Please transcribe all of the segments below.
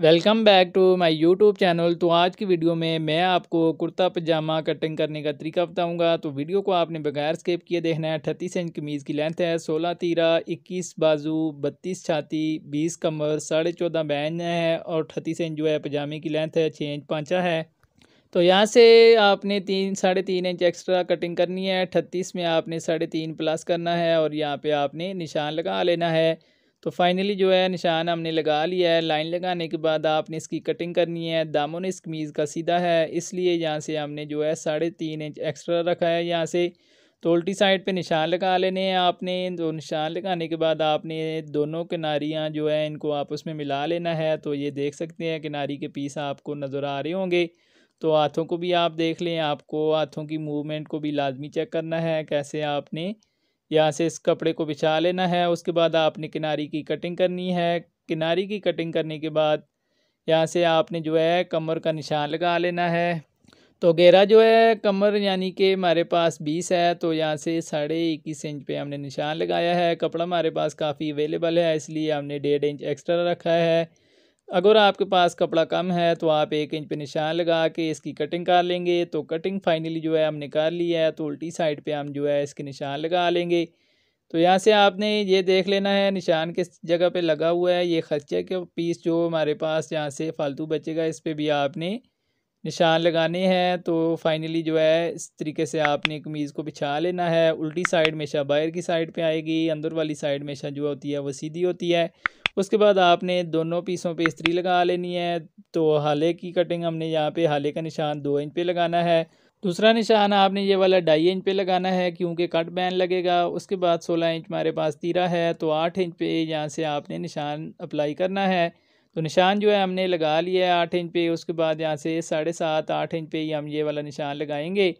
welcome back to my YouTube channel तो आज की वीडियो में मैं आपको कुर्ता पजामा कटिंग करने का तरीका बताऊंगा तो वीडियो को आपने बगैर स्केप किए देखना है अठतीस इंच कमीज़ की लेंथ है सोलह तीरा इक्कीस बाजू बत्तीस छाती बीस कमर साढ़े चौदह बैन है और अठतीस इंच जो है पजामे की लेंथ है छः इंच पाँचा है तो यहाँ से आपने तीन साढ़े तीन इंच एक्स्ट्रा कटिंग करनी है अठतीस में आपने साढ़े तीन प्लस करना है और यहाँ पर आपने निशान लगा लेना है तो फाइनली जो है निशान हमने लगा लिया है लाइन लगाने के बाद आपने इसकी कटिंग करनी है ने इस कमीज़ का सीधा है इसलिए यहाँ से हमने जो है साढ़े तीन इंच एक्स्ट्रा रखा है यहाँ से तो उल्टी साइड पे निशान लगा लेने हैं आपने तो निशान लगाने के बाद आपने दोनों किनारियाँ जो है इनको आपस में मिला लेना है तो ये देख सकते हैं किनारी के पीस आपको नज़र आ रहे होंगे तो हाथों को भी आप देख लें आपको हाथों की मूवमेंट को भी लाजमी चेक करना है कैसे आपने यहाँ से इस कपड़े को बिछा लेना है उसके बाद आपने किनारी की कटिंग करनी है किनारी की कटिंग करने के बाद यहाँ से आपने जो है कमर का निशान लगा लेना है तो गहरा जो है कमर यानी कि हमारे पास बीस है तो यहाँ से साढ़े इक्कीस इंच पे हमने निशान लगाया है कपड़ा हमारे पास काफ़ी अवेलेबल है इसलिए हमने डेढ़ इंच एक्स्ट्रा रखा है अगर आपके पास कपड़ा कम है तो आप एक इंच पे निशान लगा के इसकी कटिंग कर लेंगे तो कटिंग फाइनली जो है हमने कर ली है तो उल्टी साइड पे हम जो है इसके निशान लगा लेंगे तो यहाँ से आपने ये देख लेना है निशान किस जगह पे लगा हुआ है ये खर्चे के पीस जो हमारे पास यहाँ से फालतू बचेगा इस पर भी आपने निशान लगाने हैं तो फाइनली जो है इस तरीके से आपने कमीज़ को बिछा लेना है उल्टी साइड हमेशा बाहर की साइड पे आएगी अंदर वाली साइड हमेशा जो होती है वो सीधी होती है उसके बाद आपने दोनों पीसों पे इस्त्री लगा लेनी है तो हाले की कटिंग हमने यहाँ पे हाले का निशान दो इंच पे लगाना है दूसरा निशान आपने ये वाला ढाई इंच पे लगाना है क्योंकि कट बैन लगेगा उसके बाद सोलह इंच हमारे पास तीरा है तो आठ इंच पे यहाँ से आपने निशान अप्लाई करना है तो निशान जो है हमने लगा लिया है आठ इंच पे उसके बाद यहाँ से साढ़े सात आठ इंच पे ही हम ये वाला निशान लगाएंगे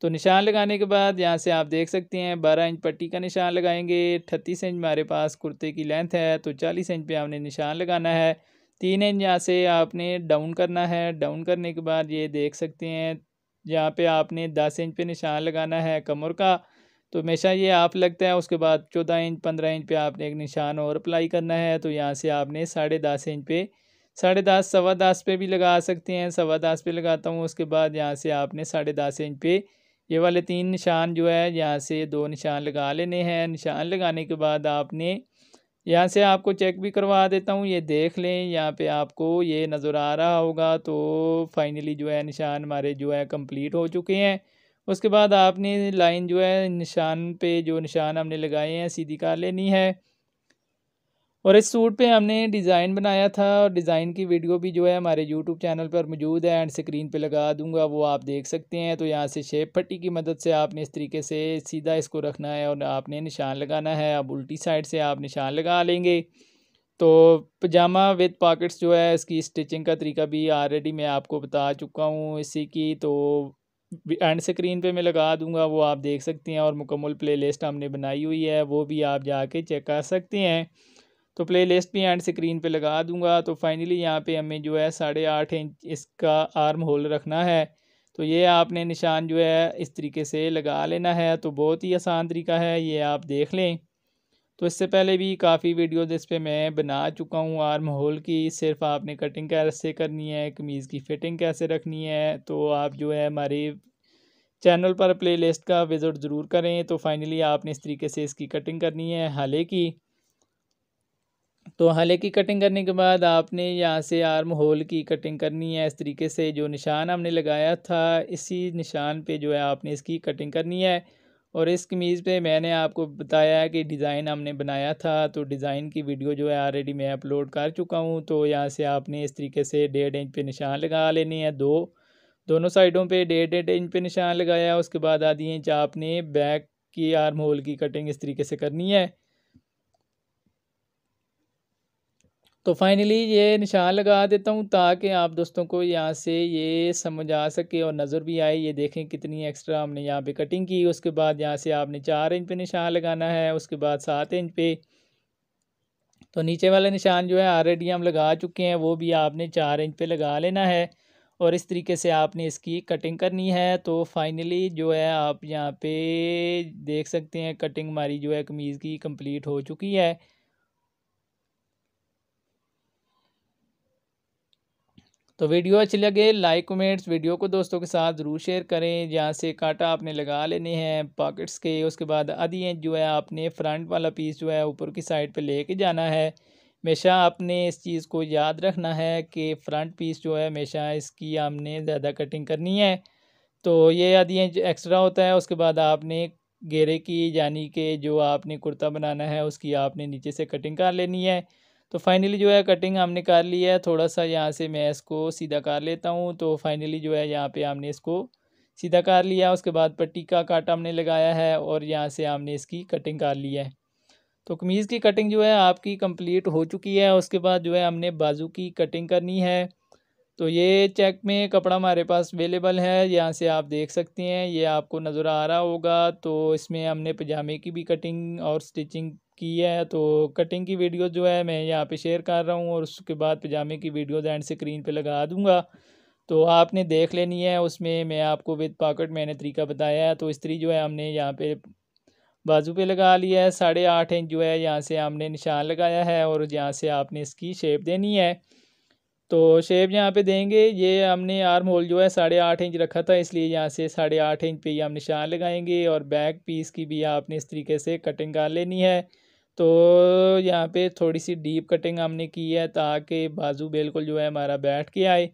तो निशान लगाने के बाद यहाँ से आप देख सकते हैं बारह इंच पट्टी का निशान लगाएंगे अट्ठतीस इंच हमारे पास कुर्ते की लेंथ है तो चालीस इंच पे हमने निशान लगाना है तीन इंच यहाँ से आपने डाउन करना है डाउन करने के बाद ये देख सकते हैं यहाँ पर आपने दस इंच पर निशान लगाना है कमर का तो हमेशा ये आप लगता है उसके बाद चौदह इंच पंद्रह इंच पे आपने एक निशान और अप्लाई करना है तो यहाँ से आपने साढ़े दस इंच पे साढ़े दस सवा दस पे भी लगा सकते हैं सवा दस पे लगाता हूँ उसके बाद यहाँ से आपने साढ़े दस इंच पे ये वाले तीन निशान जो है यहाँ से दो निशान लगा लेने हैं निशान लगाने के बाद आपने यहाँ से आपको चेक भी करवा देता हूँ ये देख लें यहाँ पे आपको ये नज़र आ रहा होगा तो फाइनली जो है निशान हमारे जो है कंप्लीट हो चुके हैं उसके बाद आपने लाइन जो है निशान पे जो निशान हमने लगाए हैं सीधी कर लेनी है और इस सूट पे हमने डिज़ाइन बनाया था और डिज़ाइन की वीडियो भी जो है हमारे यूट्यूब चैनल पर मौजूद है एंड स्क्रीन पे लगा दूंगा वो आप देख सकते हैं तो यहाँ से शेप पट्टी की मदद से आपने इस तरीके से सीधा इसको रखना है और आपने निशान लगाना है अब उल्टी साइड से आप निशान लगा लेंगे तो पजामा विद पॉकेट्स जो है इसकी स्टिचिंग का तरीका भी ऑलरेडी मैं आपको बता चुका हूँ इसी की तो एंड स्क्रीन पे मैं लगा दूंगा वो आप देख सकते हैं और मुकम्मल प्ले लिस्ट हमने बनाई हुई है वो भी आप जाके चेक कर सकते हैं तो प्ले लिस्ट भी एंड स्क्रीन पे लगा दूंगा तो फाइनली यहाँ पे हमें जो है साढ़े आठ इंच इसका आर्म होल रखना है तो ये आपने निशान जो है इस तरीके से लगा लेना है तो बहुत ही आसान तरीका है ये आप देख लें तो इससे पहले भी काफ़ी वीडियोज़ इस पर मैं बना चुका हूँ आर्म होल की सिर्फ आपने कटिंग कैसे करनी है कमीज़ की फ़िटिंग कैसे रखनी है तो आप जो है हमारे चैनल पर प्ले लिस्ट का विज़िट ज़रूर करें तो फाइनली आपने इस तरीके से इसकी कटिंग करनी है हले की तो हले की कटिंग करने के बाद आपने यहाँ से आर्म होल की कटिंग करनी है इस तरीके से जो निशान हमने लगाया था इसी निशान पर जो है आपने इसकी कटिंग करनी है और इस कमीज़ पे मैंने आपको बताया कि डिज़ाइन हमने बनाया था तो डिज़ाइन की वीडियो जो है ऑलरेडी मैं अपलोड कर चुका हूँ तो यहाँ से आपने इस तरीके से डेढ़ इंच पे निशान लगा लेने हैं दो दोनों साइडों पे डेढ़ डेढ़ इंच पे निशान लगाया उसके बाद आधी इंच आपने बैक की आर्म होल की कटिंग इस तरीके से करनी है तो फाइनली ये निशान लगा देता हूँ ताकि आप दोस्तों को यहाँ से ये समझ आ सके और नज़र भी आए ये देखें कितनी एक्स्ट्रा हमने यहाँ पे कटिंग की उसके बाद यहाँ से आपने चार इंच पे निशान लगाना है उसके बाद सात इंच पे तो नीचे वाला निशान जो है ऑलरेडी हम लगा चुके हैं वो भी आपने चार इंच पे लगा लेना है और इस तरीके से आपने इसकी कटिंग करनी है तो फाइनली जो है आप यहाँ पर देख सकते हैं कटिंग हमारी जो है कमीज़ की कंप्लीट हो चुकी है तो वीडियो अच्छी लगे लाइक कमेंट्स वीडियो को दोस्तों के साथ ज़रूर शेयर करें जहाँ से काटा आपने लगा लेने हैं पॉकेट्स के उसके बाद आधी इंच जो है आपने फ्रंट वाला पीस जो है ऊपर की साइड पे लेके जाना है हमेशा आपने इस चीज़ को याद रखना है कि फ्रंट पीस जो है हमेशा इसकी आपने ज़्यादा कटिंग करनी है तो ये आधी इंच एक्स्ट्रा होता है उसके बाद आपने घेरे की यानी कि जो आपने कुर्ता बनाना है उसकी आपने नीचे से कटिंग कर लेनी है तो फाइनली जो है कटिंग हमने कर ली है थोड़ा सा यहाँ से मैं इसको सीधा कर लेता हूँ तो फाइनली जो है यहाँ पे हमने इसको सीधा कर लिया उसके बाद पट्टी का काटा हमने लगाया है और यहाँ से हमने इसकी कटिंग कर ली है तो कमीज़ की कटिंग जो है आपकी कंप्लीट हो चुकी है उसके बाद जो है हमने बाजू की कटिंग करनी है तो ये चेक में कपड़ा हमारे पास अवेलेबल है यहाँ से आप देख सकते हैं ये आपको नज़र आ रहा होगा तो इसमें हमने पजामे की भी कटिंग और स्टिचिंग की है तो कटिंग की वीडियो जो है मैं यहाँ पे शेयर कर रहा हूँ और उसके बाद पजामे की वीडियोज एंड स्क्रीन पे लगा दूँगा तो आपने देख लेनी है उसमें मैं आपको विद पॉकेट मैंने तरीका बताया है तो स्त्री जो है हमने यहाँ पर बाजू पर लगा लिया है साढ़े आठ इंच जो है यहाँ से हमने निशान लगाया है और यहाँ से आपने इसकी शेप देनी है तो शेप यहाँ पे देंगे ये हमने आर्म होल जो है साढ़े आठ इंच रखा था इसलिए यहाँ से साढ़े आठ इंच पे ही हम निशान लगाएंगे और बैक पीस की भी आपने इस तरीके से कटिंग कर लेनी है तो यहाँ पे थोड़ी सी डीप कटिंग हमने की है ताकि बाजू बिल्कुल जो है हमारा बैठ के आए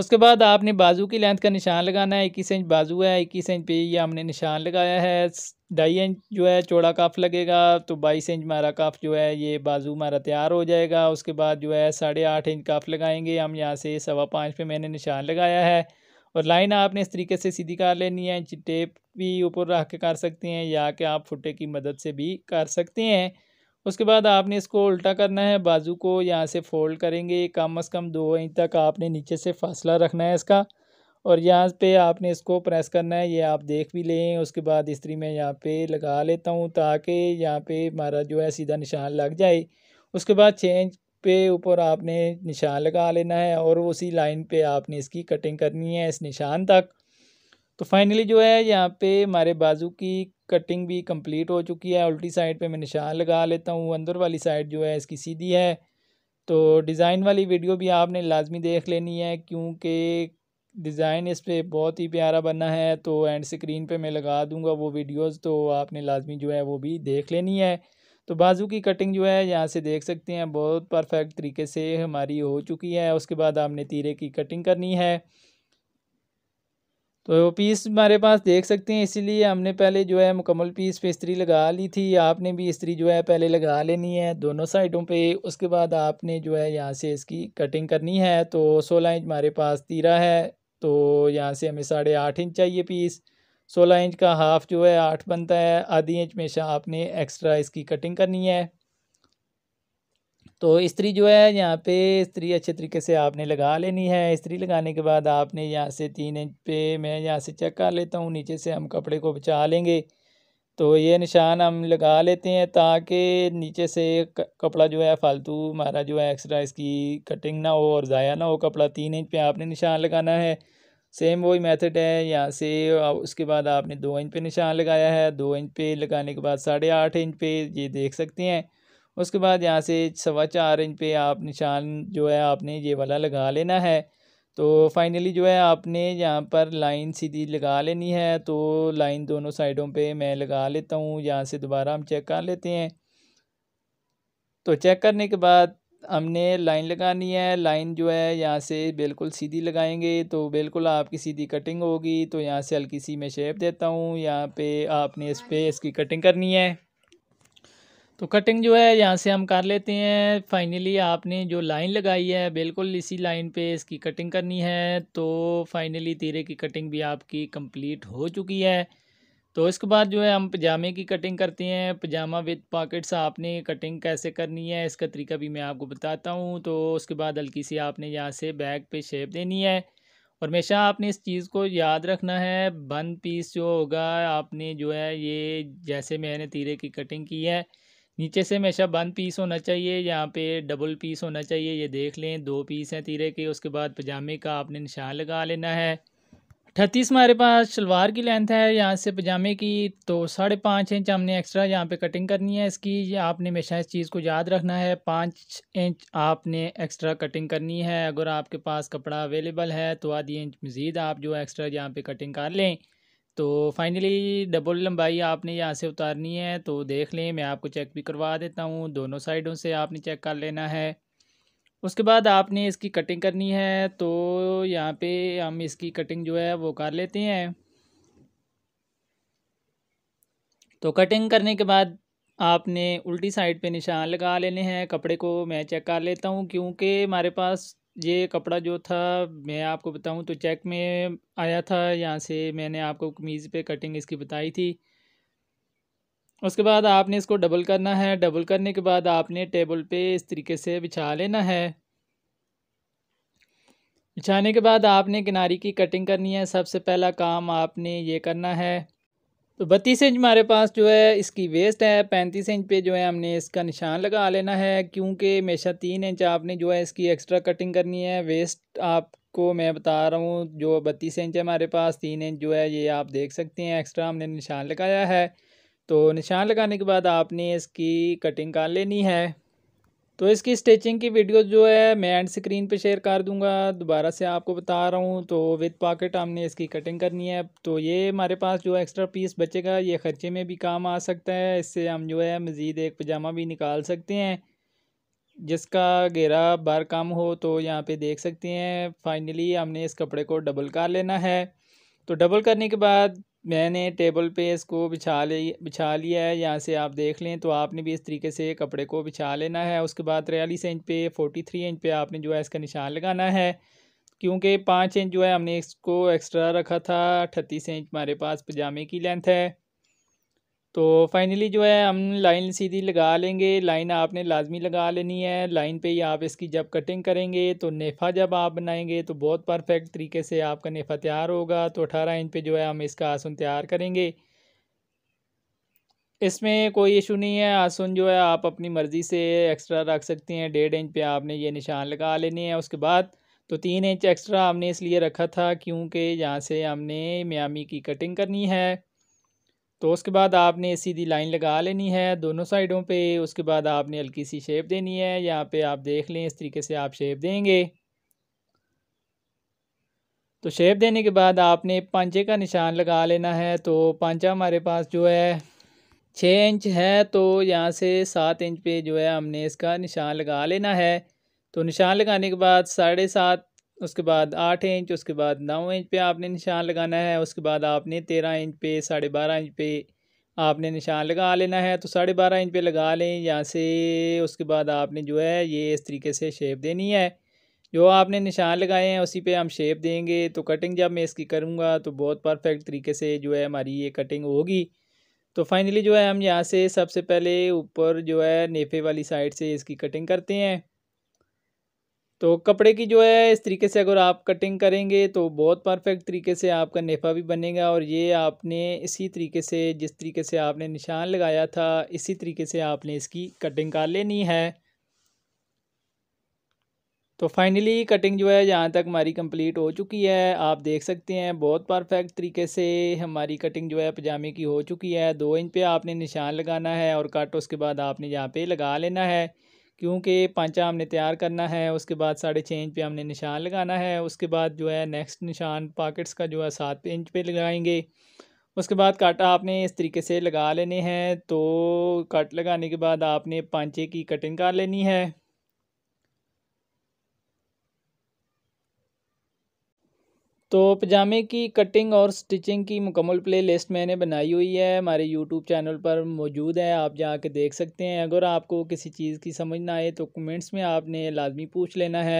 उसके बाद आपने बाजू की लेंथ का निशान लगाना है इक्कीस इंच बाजू है इक्कीस इंच पे ये हमने निशान लगाया है ढाई इंच जो है चौड़ा काफ लगेगा तो बाईस इंच हमारा काफ जो है ये बाजू हमारा तैयार हो जाएगा उसके बाद जो है साढ़े आठ इंच काफ लगाएंगे हम यहाँ से सवा पाँच पे मैंने निशान लगाया है और लाइन आपने इस तरीके से सीधी कर लेनी है टेप भी ऊपर रख के कर सकते हैं या कि आप फुटे की मदद से भी कर सकते हैं उसके बाद आपने इसको उल्टा करना है बाजू को यहाँ से फोल्ड करेंगे कम अज़ कम दो इंच तक आपने नीचे से फासला रखना है इसका और यहाँ पे आपने इसको प्रेस करना है ये आप देख भी लें उसके बाद इस्त्री में यहाँ पे लगा लेता हूँ ताकि यहाँ पे हमारा जो है सीधा निशान लग जाए उसके बाद छः इंच पे ऊपर आपने निशान लगा लेना है और उसी लाइन पे आपने इसकी कटिंग करनी है इस निशान तक तो फाइनली जो है यहाँ पे हमारे बाजू की कटिंग भी कंप्लीट हो चुकी है उल्टी साइड पे मैं निशान लगा लेता हूँ अंदर वाली साइड जो है इसकी सीधी है तो डिज़ाइन वाली वीडियो भी आपने लाजमी देख लेनी है क्योंकि डिज़ाइन इस पर बहुत ही प्यारा बना है तो एंड स्क्रीन पे मैं लगा दूंगा वो वीडियोज़ तो आपने लाजमी जो है वो भी देख लेनी है तो बाजू की कटिंग जो है यहाँ से देख सकते हैं बहुत परफेक्ट तरीके से हमारी हो चुकी है उसके बाद आपने तीरे की कटिंग करनी है तो पीस हमारे पास देख सकते हैं इसीलिए हमने पहले जो है मुकम्मल पीस पे इस्त्री लगा ली थी आपने भी इस्त्री जो है पहले लगा लेनी है दोनों साइडों पे उसके बाद आपने जो है यहाँ से इसकी कटिंग करनी है तो सोलह इंच हमारे पास तीरा है तो यहाँ से हमें साढ़े आठ इंच चाहिए पीस सोलह इंच का हाफ़ जो है आठ बनता है आधी इंच में आपने एक्स्ट्रा इसकी कटिंग करनी है तो स्त्री जो है यहाँ पे स्त्री अच्छे तरीके से आपने लगा लेनी है स्त्री लगाने के बाद आपने यहाँ से तीन इंच पे मैं यहाँ से चेक कर लेता हूँ नीचे से हम कपड़े को बचा लेंगे तो ये निशान हम लगा लेते हैं ताकि नीचे से कपड़ा जो है फालतू हमारा जो है एक्स्ट्रा इसकी कटिंग ना हो और ज़ाया ना हो कपड़ा तीन इंच पे आपने निशान लगाना है सेम वही मेथड है यहाँ से उसके बाद आपने दो इंच पे निशान लगाया है दो इंच पे लगाने के बाद साढ़े आठ इंच पे ये देख सकते हैं उसके बाद यहाँ से सवा चार इंच पे आप निशान जो है आपने ये वाला लगा लेना है तो फाइनली जो है आपने यहाँ पर लाइन सीधी लगा लेनी है तो लाइन दोनों साइडों पे मैं लगा लेता हूँ यहाँ से दोबारा हम चेक कर लेते हैं तो चेक करने के बाद हमने लाइन लगानी है लाइन जो है यहाँ से बिल्कुल सीधी लगाएंगे तो बिल्कुल आपकी सीधी कटिंग होगी तो यहाँ से हल्की सी मैं शेप देता हूँ यहाँ पे आपने इस पर इसकी कटिंग करनी है तो कटिंग जो है यहाँ से हम कर लेते हैं फाइनली आपने जो लाइन लगाई है बिल्कुल इसी लाइन पे इसकी कटिंग करनी है तो फाइनली तीरे की कटिंग भी आपकी कंप्लीट हो चुकी है तो इसके बाद जो है हम पजामे की कटिंग करते हैं पजामा विद पॉकेट्स आपने कटिंग कैसे करनी है इसका तरीका भी मैं आपको बताता हूँ तो उसके बाद हल्की सी आपने यहाँ से बैग पर शेप देनी है और हमेशा आपने इस चीज़ को याद रखना है बंद पीस जो होगा आपने जो है ये जैसे मैंने तीरे की कटिंग की है नीचे से हमेशा वन पीस होना चाहिए यहाँ पे डबल पीस होना चाहिए ये देख लें दो पीस हैं तीरे के उसके बाद पजामे का आपने निशान लगा लेना है अठतीस हमारे पास शलवार की लेंथ है यहाँ से पजामे की तो साढ़े पाँच इंच हमने एक्स्ट्रा यहाँ पे कटिंग करनी है इसकी ये आपने हमेशा इस चीज़ को याद रखना है पाँच इंच आपने एक्स्ट्रा कटिंग करनी है अगर आपके पास कपड़ा अवेलेबल है तो आधी इंच मज़ीद आप जो एक्स्ट्रा यहाँ पे कटिंग कर लें तो फाइनली डबल लंबाई आपने यहाँ से उतारनी है तो देख लें मैं आपको चेक भी करवा देता हूँ दोनों साइडों से आपने चेक कर लेना है उसके बाद आपने इसकी कटिंग करनी है तो यहाँ पे हम इसकी कटिंग जो है वो कर लेते हैं तो कटिंग करने के बाद आपने उल्टी साइड पे निशान लगा लेने हैं कपड़े को मैं चेक कर लेता हूँ क्योंकि हमारे पास ये कपड़ा जो था मैं आपको बताऊं तो चेक में आया था यहाँ से मैंने आपको कमीज़ पे कटिंग इसकी बताई थी उसके बाद आपने इसको डबल करना है डबल करने के बाद आपने टेबल पे इस तरीके से बिछा लेना है बिछाने के बाद आपने किनारी की कटिंग करनी है सबसे पहला काम आपने ये करना है तो बत्तीस इंच हमारे पास जो है इसकी वेस्ट है पैंतीस इंच पे जो है हमने इसका निशान लगा लेना है क्योंकि हमेशा तीन इंच आपने जो है इसकी एक्स्ट्रा कटिंग करनी है वेस्ट आपको मैं बता रहा हूँ जो बत्तीस इंच है हमारे पास तीन इंच जो है ये आप देख सकते हैं एक्स्ट्रा हमने निशान लगाया है तो निशान लगाने के बाद आपने इसकी कटिंग कर लेनी है तो इसकी स्टिचिंग की वीडियो जो है मैं एंड स्क्रीन पे शेयर कर दूंगा दोबारा से आपको बता रहा हूँ तो विद पॉकेट हमने इसकी कटिंग करनी है तो ये हमारे पास जो एक्स्ट्रा पीस बचेगा ये खर्चे में भी काम आ सकता है इससे हम जो है मज़ीद एक पजामा भी निकाल सकते हैं जिसका घेरा बार कम हो तो यहाँ पे देख सकते हैं फाइनली हमने इस कपड़े को डबल कर लेना है तो डबल करने के बाद मैंने टेबल पे इसको बिछा ले बिछा लिया है यहाँ से आप देख लें तो आपने भी इस तरीके से कपड़े को बिछा लेना है उसके बाद तिरयालीस इंच पे फोर्टी थ्री इंच पे आपने जो है इसका निशान लगाना है क्योंकि पाँच इंच जो है हमने इसको एक्स्ट्रा रखा था अट्ठतीस इंच हमारे पास पजामे की लेंथ है तो फाइनली जो है हम लाइन सीधी लगा लेंगे लाइन आपने लाजमी लगा लेनी है लाइन पे ही आप इसकी जब कटिंग करेंगे तो नेफ़ा जब आप बनाएंगे तो बहुत परफेक्ट तरीके से आपका नेफ़ा तैयार होगा तो अठारह इंच पे जो है हम इसका आसन तैयार करेंगे इसमें कोई इशू नहीं है आसन जो है आप अपनी मर्ज़ी से एक्स्ट्रा रख सकते हैं डेढ़ इंच पर आपने ये निशान लगा लेने हैं उसके बाद तो तीन इंच एक्स्ट्रा हमने इसलिए रखा था क्योंकि यहाँ से हमने म्यामी की कटिंग करनी है तो उसके बाद आपने सीधी लाइन लगा लेनी है दोनों साइडों पे उसके बाद आपने हल्की सी शेप देनी है यहाँ पे आप देख लें इस तरीके से आप शेप देंगे तो शेप देने के बाद आपने पंचे का निशान लगा लेना है तो पांचा हमारे पास जो है छः इंच है तो यहाँ से सात इंच पे जो है हमने इसका निशान लगा लेना है तो निशान लगाने के बाद साढ़े सात उसके बाद आठ इंच उसके बाद नौ इंच पे आपने निशान लगाना है उसके बाद आपने तेरह इंच पे साढ़े बारह इंच पे आपने निशान लगा लेना है तो साढ़े बारह इंच पे लगा लें यहाँ से उसके बाद आपने जो है ये इस तरीके से शेप देनी है जो आपने निशान लगाए हैं उसी पे हम शेप देंगे तो कटिंग जब मैं इसकी करूँगा तो बहुत परफेक्ट तरीके से जो है हमारी ये कटिंग होगी तो फाइनली जो है हम यहाँ से सबसे पहले ऊपर जो है नेफे वाली साइड से इसकी कटिंग करते हैं तो कपड़े की जो है इस तरीके से अगर आप कटिंग करेंगे तो बहुत परफेक्ट तरीके से आपका नेफा भी बनेगा और ये आपने इसी तरीके से जिस तरीके से आपने निशान लगाया था इसी तरीके से आपने इसकी कटिंग कर लेनी है तो फाइनली कटिंग जो है यहाँ तक हमारी कंप्लीट हो चुकी है आप देख सकते हैं बहुत परफेक्ट तरीके से हमारी कटिंग जो है पजामे की हो चुकी है दो इंच पे आपने निशान लगाना है और कट उसके बाद आपने यहाँ पे लगा लेना है क्योंकि पांचा हमने तैयार करना है उसके बाद साढ़े छः इंच पे हमने निशान लगाना है उसके बाद जो है नेक्स्ट निशान पॉकेट्स का जो है सात इंच पे लगाएंगे उसके बाद काटा आपने इस तरीके से लगा लेने हैं तो कट लगाने के बाद आपने पांचे की कटिंग कर लेनी है तो पजामे की कटिंग और स्टिचिंग की मुकम्मल प्ले लिस्ट मैंने बनाई हुई है हमारे यूट्यूब चैनल पर मौजूद है आप जा देख सकते हैं अगर आपको किसी चीज़ की समझ ना आए तो कमेंट्स में आपने लाजमी पूछ लेना है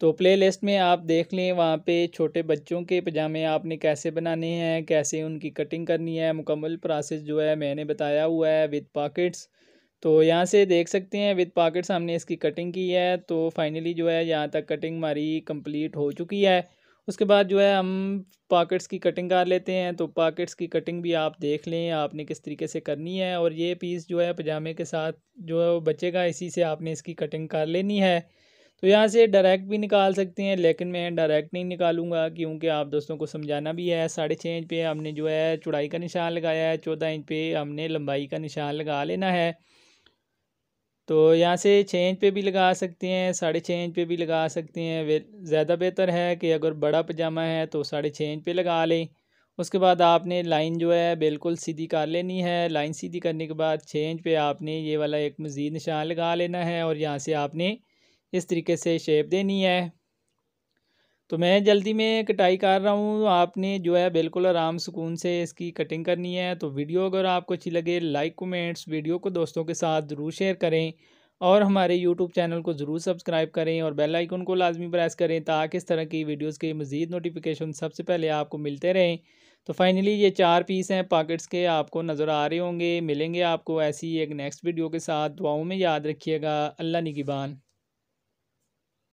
तो प्ले लिस्ट में आप देख लें वहाँ पे छोटे बच्चों के पजामे आपने कैसे बनाने हैं कैसे उनकी कटिंग करनी है मुकम्मल प्रोसेस जो है मैंने बताया हुआ है विद पॉकेट्स तो यहाँ से देख सकते हैं विद पॉकेट्स हमने इसकी कटिंग की है तो फाइनली जो है यहाँ तक कटिंग हमारी कंप्लीट हो चुकी है उसके बाद जो है हम पॉकेट्स की कटिंग कर लेते हैं तो पॉकेट्स की कटिंग भी आप देख लें आपने किस तरीके से करनी है और ये पीस जो है पजामे के साथ जो है वो बचेगा इसी से आपने इसकी कटिंग कर लेनी है तो यहाँ से डायरेक्ट भी निकाल सकते हैं लेकिन मैं डायरेक्ट नहीं निकालूंगा क्योंकि आप दोस्तों को समझाना भी है साढ़े छः इंच पे हमने जो है चौड़ाई का निशान लगाया है चौदह इंच पे हमने लंबाई का निशान लगा लेना है तो यहाँ से छः इंच पे भी लगा सकते हैं साढ़े छः इंच पे भी लगा सकते हैं ज़्यादा बेहतर है कि अगर बड़ा पजामा है तो साढ़े छः इंच पे लगा लें उसके बाद आपने लाइन जो है बिल्कुल सीधी कर लेनी है लाइन सीधी करने के बाद छः इंच पे आपने ये वाला एक मज़ीद निशान लगा लेना है और यहाँ से आपने इस तरीके से शेप देनी है तो मैं जल्दी में कटाई कर रहा हूँ आपने जो है बिल्कुल आराम सुकून से इसकी कटिंग करनी है तो वीडियो अगर आपको अच्छी लगे लाइक कमेंट्स वीडियो को दोस्तों के साथ ज़रूर शेयर करें और हमारे यूट्यूब चैनल को ज़रूर सब्सक्राइब करें और बेल आइकन को लाजमी प्रेस करें ताकि इस तरह की वीडियोस के मज़ीद नोटिफिकेशन सबसे पहले आपको मिलते रहें तो फाइनली ये चार पीस हैं पॉकेट्स के आपको नज़र आ रहे होंगे मिलेंगे आपको ऐसी एक नेक्स्ट वीडियो के साथ दुआओं में याद रखिएगा अल्लाह निगबान